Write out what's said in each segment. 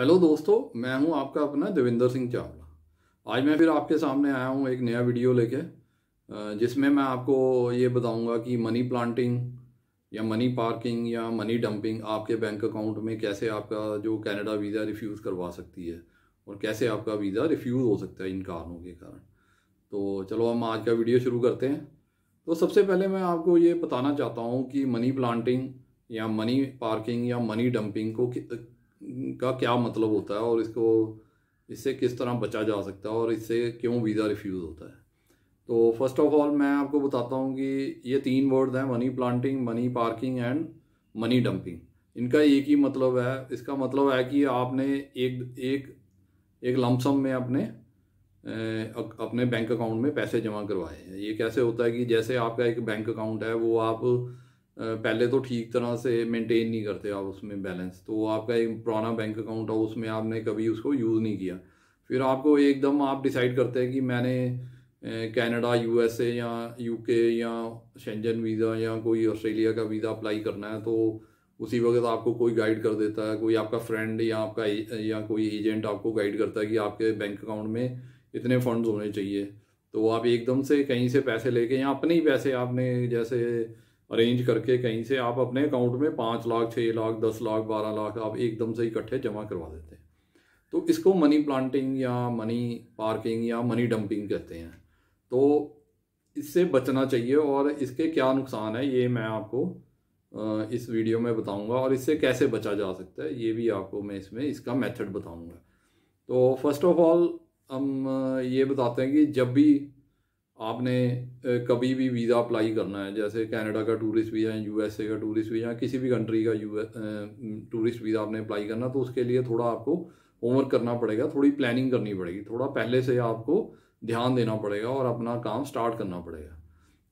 hello दोस्तों मैं हूं आपका अपना देविंदर सिंह चावला आज मैं फिर आपके सामने आया हूं एक नया वीडियो लेके जिसमें मैं आपको ये बताऊंगा कि मनी प्लांटिंग या मनी पार्किंग या मनी डंपिंग आपके बैंक अकाउंट में कैसे आपका जो कनाडा वीज़ा रिफ्यूज़ करवा सकती है और कैसे आपका वीज़ा रिफ्यूज़ हो सकता है इन कारणों के कारण तो चलो हम आज का वीडियो शुरू करते हैं तो सबसे पहले मैं आपको ये बताना चाहता हूँ कि मनी प्लांटिंग या मनी पार्किंग या मनी डंपिंग को का क्या मतलब होता है और इसको इससे किस तरह बचा जा सकता है और इससे क्यों वीज़ा रिफ्यूज़ होता है तो फर्स्ट ऑफ ऑल मैं आपको बताता हूँ कि ये तीन वर्ड हैं money planting money parking and money dumping इनका एक ही मतलब है इसका मतलब है कि आपने एक एक एक लमसम में अपने अपने बैंक अकाउंट में पैसे जमा करवाए हैं ये कैसे होता है कि जैसे आपका एक बैंक अकाउंट है वो आप पहले तो ठीक तरह से मेंटेन नहीं करते आप उसमें बैलेंस तो आपका एक पुराना बैंक अकाउंट हो उसमें आपने कभी उसको यूज़ नहीं किया फिर आपको एकदम आप डिसाइड करते हैं कि मैंने कनाडा यूएसए या यूके या शेंजन वीज़ा या कोई ऑस्ट्रेलिया का वीज़ा अप्लाई करना है तो उसी वक्त आपको कोई गाइड कर देता है कोई आपका फ्रेंड या आपका या कोई एजेंट आपको गाइड करता है कि आपके बैंक अकाउंट में इतने फंड्स होने चाहिए तो आप एकदम से कहीं से पैसे लेके या अपने ही पैसे आपने जैसे अरेंज करके कहीं से आप अपने अकाउंट में पाँच लाख छः लाख दस लाख बारह लाख आप एकदम से इकट्ठे जमा करवा देते हैं तो इसको मनी प्लांटिंग या मनी पार्किंग या मनी डंपिंग कहते हैं तो इससे बचना चाहिए और इसके क्या नुकसान है ये मैं आपको इस वीडियो में बताऊंगा और इससे कैसे बचा जा सकता है ये भी आपको मैं इसमें इसका मेथड बताऊंगा तो फर्स्ट ऑफ ऑल हम ये बताते हैं कि जब भी आपने कभी भी वीज़ा अप्लाई करना है जैसे कनाडा का टूरिस्ट वीज़ा है यू का टूरिस्ट वीज़ा किसी भी कंट्री का यू टूरिस्ट वीज़ा आपने अप्लाई करना तो उसके लिए थोड़ा आपको होमवर्क करना पड़ेगा थोड़ी प्लानिंग करनी पड़ेगी थोड़ा पहले से आपको ध्यान देना पड़ेगा और अपना काम स्टार्ट करना पड़ेगा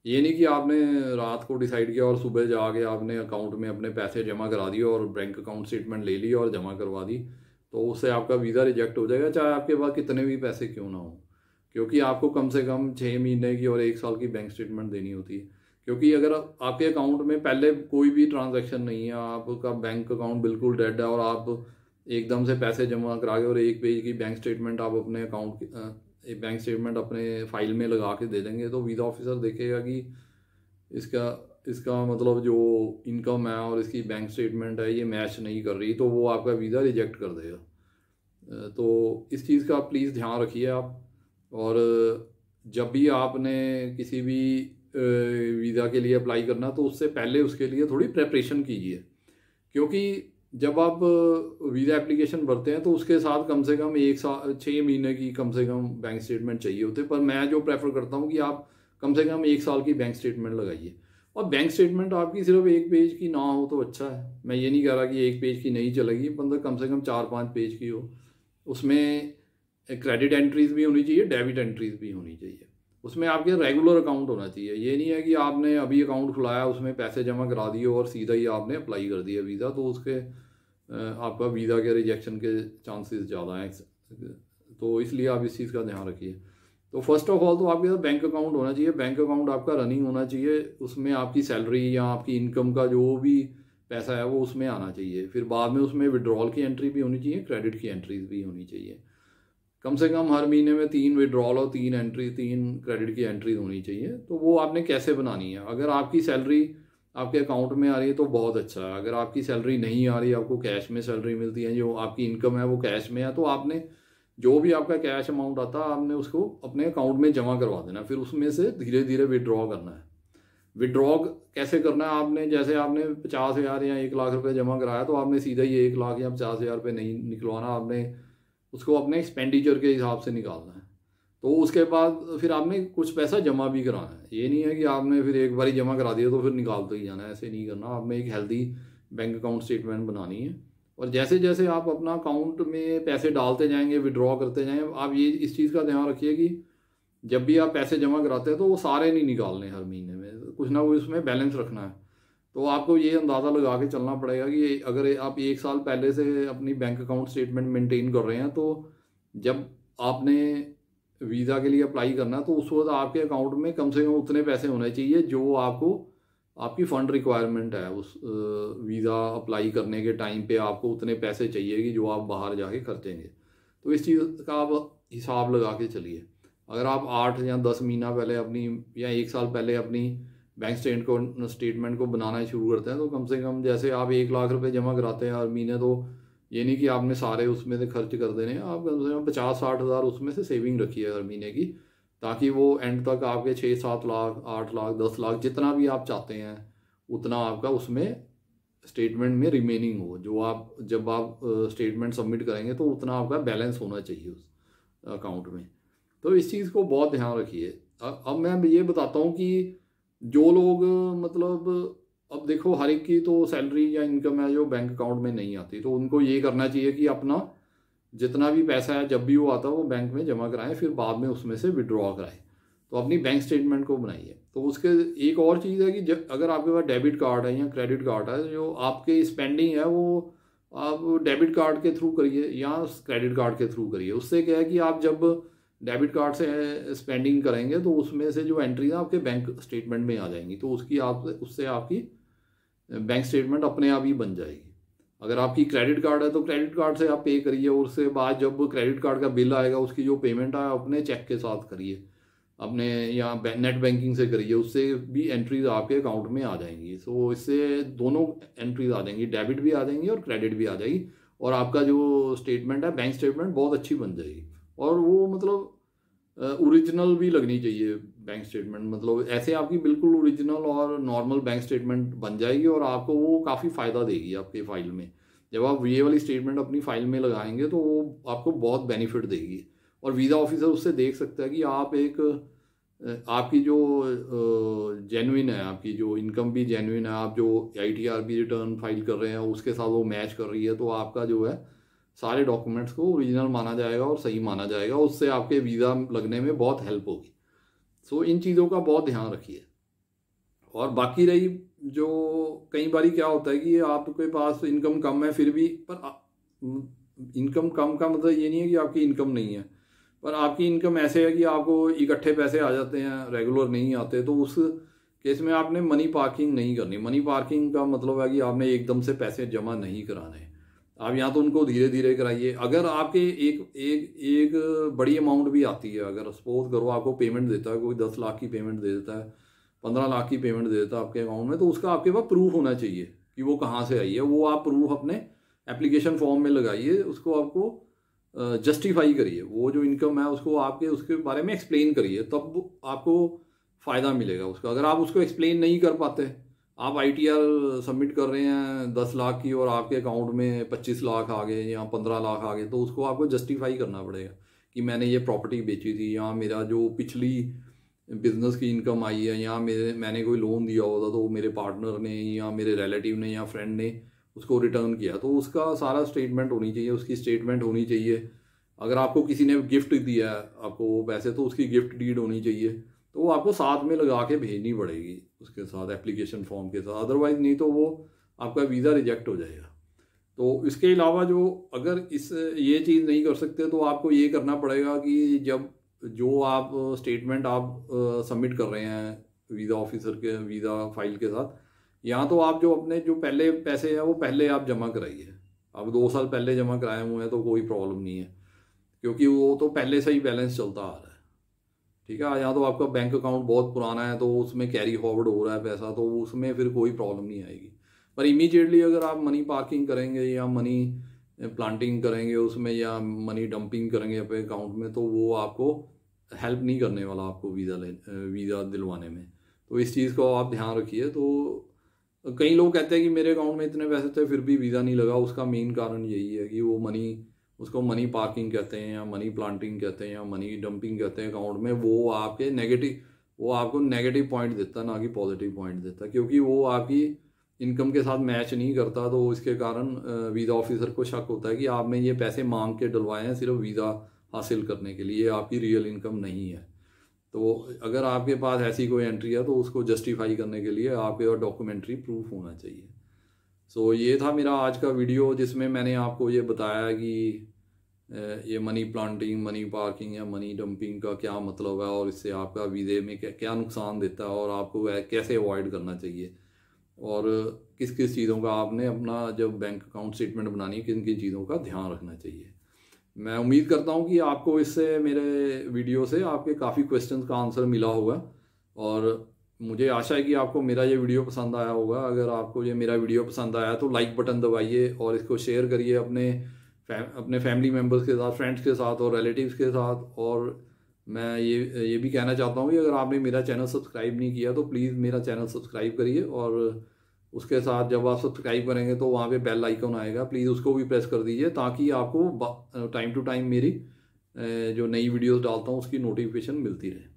ये नहीं कि आपने रात को डिसाइड किया और सुबह जाके आपने अकाउंट में अपने पैसे जमा करा दिए और बैंक अकाउंट स्टेटमेंट ले ली और जमा करवा दी तो उससे आपका वीज़ा रिजेक्ट हो जाएगा चाहे आपके पास कितने भी पैसे क्यों ना हों क्योंकि आपको कम से कम छः महीने की और एक साल की बैंक स्टेटमेंट देनी होती है क्योंकि अगर आपके अकाउंट में पहले कोई भी ट्रांजैक्शन नहीं है आपका बैंक अकाउंट बिल्कुल डेड है और आप एकदम से पैसे जमा करा के और एक पेज की बैंक स्टेटमेंट आप अपने अकाउंट बैंक स्टेटमेंट अपने फाइल में लगा के दे देंगे तो वीज़ा ऑफिसर देखेगा कि इसका इसका मतलब जो इनकम है और इसकी बैंक स्टेटमेंट है ये मैच नहीं कर रही तो वो आपका वीज़ा रिजेक्ट कर देगा तो इस चीज़ का प्लीज़ ध्यान रखिए आप और जब भी आपने किसी भी वीज़ा के लिए अप्लाई करना तो उससे पहले उसके लिए थोड़ी प्रेपरेशन कीजिए क्योंकि जब आप वीज़ा एप्लीकेशन भरते हैं तो उसके साथ कम से कम एक साल छः महीने की कम से कम बैंक स्टेटमेंट चाहिए होते पर मैं जो प्रेफर करता हूँ कि आप कम से कम एक साल की बैंक स्टेटमेंट लगाइए और बैंक स्टेटमेंट आपकी सिर्फ एक पेज की ना हो तो अच्छा है मैं ये नहीं कह रहा कि एक पेज की नहीं चलेगी पंद्रह कम से कम चार पाँच पेज की हो उसमें क्रेडिट एंट्रीज भी होनी चाहिए डेबिट एंट्रीज भी होनी चाहिए उसमें आपके रेगुलर अकाउंट होना चाहिए ये नहीं है कि आपने अभी अकाउंट खुलाया उसमें पैसे जमा करा दिए और सीधा ही आपने अप्लाई कर दिया वीज़ा तो उसके आपका वीज़ा के रिजेक्शन के चांसेस ज़्यादा हैं तो इसलिए आप इस चीज़ का ध्यान रखिए तो फर्स्ट ऑफ ऑल तो आपके पास बैंक अकाउंट होना चाहिए बैंक अकाउंट आपका रनिंग होना चाहिए उसमें आपकी सैलरी या आपकी इनकम का जो भी पैसा है वो उसमें आना चाहिए फिर बाद में उसमें विड्रॉल की एंट्री भी होनी चाहिए क्रेडिट की एंट्रीज भी होनी चाहिए कम से कम हर महीने में तीन विड्रॉल और तीन एंट्री तीन क्रेडिट की एंट्री होनी चाहिए तो वो आपने कैसे बनानी है अगर आपकी सैलरी आपके अकाउंट में आ रही है तो बहुत अच्छा है अगर आपकी सैलरी नहीं आ रही आपको कैश में सैलरी मिलती है जो आपकी इनकम है वो कैश में है तो आपने जो भी आपका कैश अमाउंट आता है आपने उसको अपने अकाउंट में जमा करवा देना फिर उसमें से धीरे धीरे विड्रॉ करना है विड्रॉ कैसे करना है आपने जैसे आपने पचास हज़ार या एक लाख रुपये जमा कराया तो आपने सीधा ही एक लाख या पचास हज़ार रुपये नहीं निकलवाना आपने उसको अपने एक्सपेंडिचर के हिसाब से निकालना है तो उसके बाद फिर आपने कुछ पैसा जमा भी कराना है ये नहीं है कि आपने फिर एक बार जमा करा दिया तो फिर निकालते तो ही जाना है ऐसे नहीं करना आपने एक हेल्दी बैंक अकाउंट स्टेटमेंट बनानी है और जैसे जैसे आप अपना अकाउंट में पैसे डालते जाएंगे विड्रॉ करते जाएंगे आप ये इस चीज़ का ध्यान रखिए कि जब भी आप पैसे जमा कराते हैं तो वो सारे नहीं निकालने हर महीने में कुछ ना कुछ उसमें बैलेंस रखना है तो आपको ये अंदाज़ा लगा के चलना पड़ेगा कि अगर आप एक साल पहले से अपनी बैंक अकाउंट स्टेटमेंट मेंटेन कर रहे हैं तो जब आपने वीज़ा के लिए अप्लाई करना तो उस वक्त आपके अकाउंट में कम से कम उतने पैसे होने चाहिए जो आपको आपकी फ़ंड रिक्वायरमेंट है उस वीज़ा अप्लाई करने के टाइम पे आपको उतने पैसे चाहिए कि जो आप बाहर जाके खर्चेंगे तो इस चीज़ का आप हिसाब लगा के चलिए अगर आप आठ या दस महीना पहले अपनी या एक साल पहले अपनी बैंक स्टेट को स्टेटमेंट को बनाना शुरू करते हैं तो कम से कम जैसे आप एक लाख रुपए जमा कराते हैं हर महीने तो ये नहीं कि आपने सारे उसमें से खर्च कर देने आप कम से कम पचास साठ हज़ार उसमें से सेविंग रखी है हर महीने की ताकि वो एंड तक आपके छः सात लाख आठ लाख दस लाख जितना भी आप चाहते हैं उतना आपका उसमें स्टेटमेंट में रिमेनिंग हो जो आप जब आप स्टेटमेंट सबमिट करेंगे तो उतना आपका बैलेंस होना चाहिए उस अकाउंट में तो इस चीज़ को बहुत ध्यान रखिए अब मैं ये बताता हूँ कि जो लोग मतलब अब देखो हर एक की तो सैलरी या इनकम है जो बैंक अकाउंट में नहीं आती तो उनको ये करना चाहिए कि अपना जितना भी पैसा है जब भी वो आता है वो बैंक में जमा कराएं फिर बाद में उसमें से विड्रॉ कराएं तो अपनी बैंक स्टेटमेंट को बनाइए तो उसके एक और चीज़ है कि जब अगर आपके पास डेबिट कार्ड है या क्रेडिट कार्ड है जो आपके स्पेंडिंग है वो आप डेबिट कार्ड के थ्रू करिए या क्रेडिट कार्ड के थ्रू करिए उससे क्या है कि आप जब डेबिट कार्ड से स्पेंडिंग करेंगे तो उसमें से जो एंट्री ना आपके बैंक स्टेटमेंट में आ जाएंगी तो उसकी आप उससे आपकी बैंक स्टेटमेंट अपने आप ही बन जाएगी अगर आपकी क्रेडिट कार्ड है तो क्रेडिट कार्ड से आप पे करिए और उसके बाद जब क्रेडिट कार्ड का बिल आएगा उसकी जो पेमेंट आए अपने चेक के साथ करिए अपने या नेट बैंकिंग से करिए उससे भी एंट्रीज आपके अकाउंट में आ जाएंगी सो इससे दोनों एंट्रीज आ जाएंगी डेबिट भी आ जाएंगी और क्रेडिट भी आ जाएगी और आपका जो स्टेटमेंट है बैंक स्टेटमेंट बहुत अच्छी बन जाएगी और वो मतलब ओरिजिनल भी लगनी चाहिए बैंक स्टेटमेंट मतलब ऐसे आपकी बिल्कुल ओरिजिनल और नॉर्मल बैंक स्टेटमेंट बन जाएगी और आपको वो काफ़ी फ़ायदा देगी आपके फाइल में जब आप वी वाली स्टेटमेंट अपनी फाइल में लगाएंगे तो वो आपको बहुत बेनिफिट देगी और वीज़ा ऑफिसर उससे देख सकता है कि आप एक आपकी जो जेनुइन है आपकी जो इनकम भी जेनुइन है आप जो आई टी आर भी रिटर्न फाइल कर रहे हैं उसके साथ वो मैच कर रही है तो आपका जो है सारे डॉक्यूमेंट्स को ओरिजिनल माना जाएगा और सही माना जाएगा उससे आपके वीज़ा लगने में बहुत हेल्प होगी सो इन चीज़ों का बहुत ध्यान रखिए और बाकी रही जो कई बार क्या होता है कि आपके पास इनकम कम है फिर भी पर इनकम कम का मतलब ये नहीं है कि आपकी इनकम नहीं है पर आपकी इनकम ऐसे है कि आपको इकट्ठे पैसे आ जाते हैं रेगुलर नहीं आते तो उस केस में आपने मनी पार्किंग नहीं करनी मनी पार्किंग का मतलब है कि आपने एकदम से पैसे जमा नहीं कराने हैं आप या तो उनको धीरे धीरे कराइए अगर आपके एक एक एक बड़ी अमाउंट भी आती है अगर सपोज करो आपको पेमेंट देता है कोई दस लाख की पेमेंट दे देता है पंद्रह लाख की पेमेंट दे देता है आपके अकाउंट में तो उसका आपके पास प्रूफ होना चाहिए कि वो कहाँ से आई है वो आप प्रूफ अपने एप्लीकेशन फॉर्म में लगाइए उसको आपको जस्टिफाई करिए वो जो इनकम है उसको आपके उसके बारे में एक्सप्लेन करिए तब आपको फ़ायदा मिलेगा उसका अगर आप उसको एक्सप्लेन नहीं कर पाते आप आई सबमिट कर रहे हैं दस लाख की और आपके अकाउंट में पच्चीस लाख आ गए या पंद्रह लाख आ गए तो उसको आपको जस्टिफाई करना पड़ेगा कि मैंने ये प्रॉपर्टी बेची थी या मेरा जो पिछली बिजनेस की इनकम आई है या मेरे मैंने कोई लोन दिया होता तो मेरे पार्टनर ने या मेरे रिलेटिव ने या फ्रेंड ने उसको रिटर्न किया तो उसका सारा स्टेटमेंट होनी चाहिए उसकी स्टेटमेंट होनी चाहिए अगर आपको किसी ने गिफ्ट दिया है आपको पैसे तो उसकी गिफ्ट डीड होनी चाहिए तो वो आपको साथ में लगा के भेजनी पड़ेगी उसके साथ एप्लीकेशन फॉर्म के साथ अदरवाइज़ नहीं तो वो आपका वीज़ा रिजेक्ट हो जाएगा तो इसके अलावा जो अगर इस ये चीज़ नहीं कर सकते तो आपको ये करना पड़ेगा कि जब जो आप स्टेटमेंट आप सबमिट कर रहे हैं वीज़ा ऑफिसर के वीज़ा फाइल के साथ यहाँ तो आप जो अपने जो पहले पैसे हैं वो पहले आप जमा कराइए आप दो साल पहले जमा कराए हुए हैं तो कोई प्रॉब्लम नहीं है क्योंकि वो तो पहले से ही बैलेंस चलता आ रहा है ठीक है या तो आपका बैंक अकाउंट बहुत पुराना है तो उसमें कैरी फॉरवर्ड हो रहा है पैसा तो उसमें फिर कोई प्रॉब्लम नहीं आएगी पर इमीजिएटली अगर आप मनी पार्किंग करेंगे या मनी प्लांटिंग करेंगे उसमें या मनी डंपिंग करेंगे अपने अकाउंट में तो वो आपको हेल्प नहीं करने वाला आपको वीज़ा ले वीज़ा दिलवाने में तो इस चीज़ को आप ध्यान रखिए तो कई लोग कहते हैं कि मेरे अकाउंट में इतने पैसे थे फिर भी वीज़ा नहीं लगा उसका मेन कारण यही है कि वो मनी उसको मनी पार्किंग कहते हैं या मनी प्लांटिंग कहते हैं या मनी डंपिंग कहते हैं अकाउंट में वो आपके नेगेटिव वो आपको नेगेटिव पॉइंट देता ना कि पॉजिटिव पॉइंट देता क्योंकि वो आपकी इनकम के साथ मैच नहीं करता तो इसके कारण वीज़ा ऑफिसर को शक होता है कि आपने ये पैसे मांग के डलवाए हैं सिर्फ वीज़ा हासिल करने के लिए आपकी रियल इनकम नहीं है तो अगर आपके पास ऐसी कोई एंट्री है तो उसको जस्टिफाई करने के लिए आपके पास डॉक्यूमेंट्री प्रूफ होना चाहिए सो so, ये था मेरा आज का वीडियो जिसमें मैंने आपको ये बताया कि ये मनी प्लांटिंग मनी पार्किंग या मनी डंपिंग का क्या मतलब है और इससे आपका वीज़े में क्या क्या नुकसान देता है और आपको कैसे अवॉइड करना चाहिए और किस किस चीज़ों का आपने अपना जब बैंक अकाउंट स्टेटमेंट बनानी है किन किन चीज़ों का ध्यान रखना चाहिए मैं उम्मीद करता हूँ कि आपको इससे मेरे वीडियो से आपके काफ़ी क्वेश्चन का आंसर मिला होगा और मुझे आशा है कि आपको मेरा ये वीडियो पसंद आया होगा अगर आपको ये मेरा वीडियो पसंद आया तो लाइक बटन दबाइए और इसको शेयर करिए अपने फैम, अपने फैमिली मेम्बर्स के साथ फ्रेंड्स के साथ और रिलेटिव्स के साथ और मैं ये ये भी कहना चाहता हूँ कि अगर आपने मेरा चैनल सब्सक्राइब नहीं किया तो प्लीज़ मेरा चैनल सब्सक्राइब करिए और उसके साथ जब आप सब्सक्राइब करेंगे तो वहाँ पे बेल आइकन आएगा प्लीज़ उसको भी प्रेस कर दीजिए ताकि आपको टाइम टू टाइम मेरी जो नई वीडियोस डालता हूँ उसकी नोटिफिकेशन मिलती रहे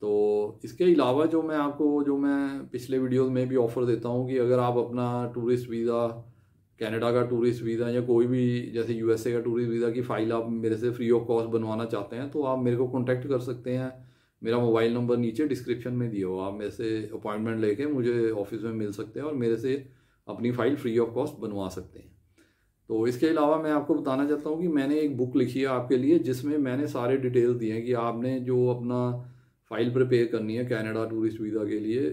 तो इसके अलावा जो मैं आपको जो मैं पिछले वीडियोस में भी ऑफ़र देता हूँ कि अगर आप अपना टूरिस्ट वीज़ा कनाडा का टूरिस्ट वीज़ा या कोई भी जैसे यूएसए का टूरिस्ट वीज़ा की फ़ाइल आप मेरे से फ्री ऑफ कॉस्ट बनवाना चाहते हैं तो आप मेरे को कॉन्टैक्ट कर सकते हैं मेरा मोबाइल नंबर नीचे डिस्क्रिप्शन में दिया हो आप मेरे से अपॉइंटमेंट लेके मुझे ऑफिस में मिल सकते हैं और मेरे से अपनी फ़ाइल फ्री ऑफ कॉस्ट बनवा सकते हैं तो इसके अलावा मैं आपको बताना चाहता हूँ कि मैंने एक बुक लिखी है आपके लिए जिसमें मैंने सारे डिटेल दिए हैं कि आपने जो अपना फाइल प्रिपेयर करनी है कनाडा टूरिस्ट वीज़ा के लिए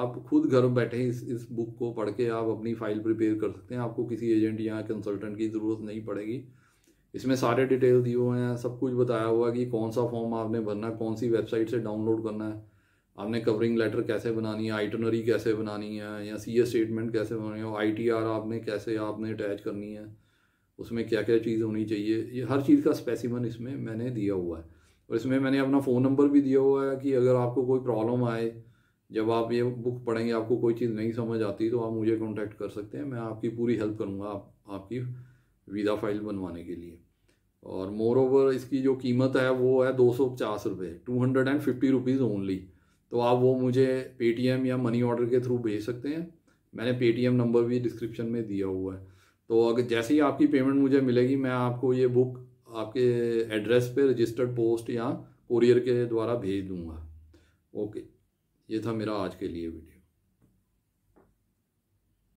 आप खुद घर बैठे इस इस बुक को पढ़ के आप अपनी फ़ाइल प्रिपेयर कर सकते हैं आपको किसी एजेंट या कंसल्टेंट की ज़रूरत नहीं पड़ेगी इसमें सारे डिटेल दिए हुए हैं सब कुछ बताया हुआ है कि कौन सा फॉर्म आपने भरना है कौन सी वेबसाइट से डाउनलोड करना है आपने कवरिंग लेटर कैसे बनानी है आइटनरी कैसे बनानी है या सी स्टेटमेंट कैसे बनानी है आई टी आपने कैसे आपने अटैच करनी है उसमें क्या क्या चीज़ होनी चाहिए ये हर चीज़ का स्पेसिमन इसमें मैंने दिया हुआ है और इसमें मैंने अपना फ़ोन नंबर भी दिया हुआ है कि अगर आपको कोई प्रॉब्लम आए जब आप ये बुक पढ़ेंगे आपको कोई चीज़ नहीं समझ आती तो आप मुझे कॉन्टैक्ट कर सकते हैं मैं आपकी पूरी हेल्प करूँगा आप, आपकी वीज़ा फाइल बनवाने के लिए और मोर ओवर इसकी जो कीमत है वो है दो सौ पचास रुपये two hundred and fifty rupees only तो आप वो मुझे एम या मनी ऑर्डर के थ्रू भेज सकते हैं मैंने एम नंबर भी डिस्क्रिप्शन में दिया हुआ है तो अगर जैसे ही आपकी पेमेंट मुझे मिलेगी मैं आपको ये बुक आपके एड्रेस पे रजिस्टर्ड पोस्ट या कुरियर के द्वारा भेज दूंगा ओके ये था मेरा आज के लिए वीडियो